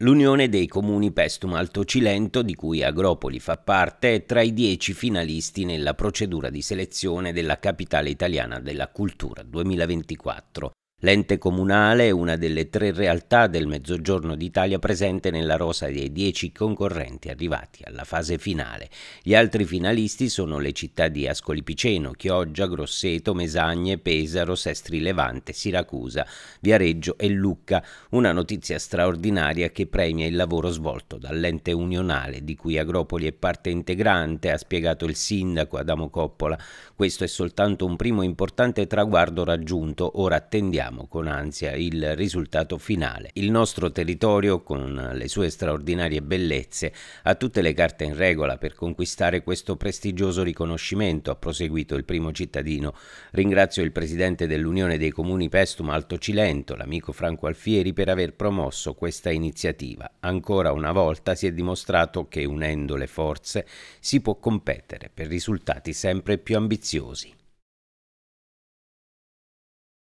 L'Unione dei Comuni Pestum Alto Cilento, di cui Agropoli fa parte, è tra i dieci finalisti nella procedura di selezione della Capitale Italiana della Cultura 2024. L'ente comunale è una delle tre realtà del Mezzogiorno d'Italia presente nella rosa dei dieci concorrenti arrivati alla fase finale. Gli altri finalisti sono le città di Ascoli Piceno, Chioggia, Grosseto, Mesagne, Pesaro, Sestri Levante, Siracusa, Viareggio e Lucca. Una notizia straordinaria che premia il lavoro svolto dall'ente unionale di cui Agropoli è parte integrante, ha spiegato il sindaco Adamo Coppola. Questo è soltanto un primo importante traguardo raggiunto, ora attendiamo attendiamo con ansia il risultato finale. Il nostro territorio, con le sue straordinarie bellezze, ha tutte le carte in regola per conquistare questo prestigioso riconoscimento, ha proseguito il primo cittadino. Ringrazio il presidente dell'Unione dei Comuni Pestum Alto Cilento, l'amico Franco Alfieri, per aver promosso questa iniziativa. Ancora una volta si è dimostrato che unendo le forze si può competere per risultati sempre più ambiziosi.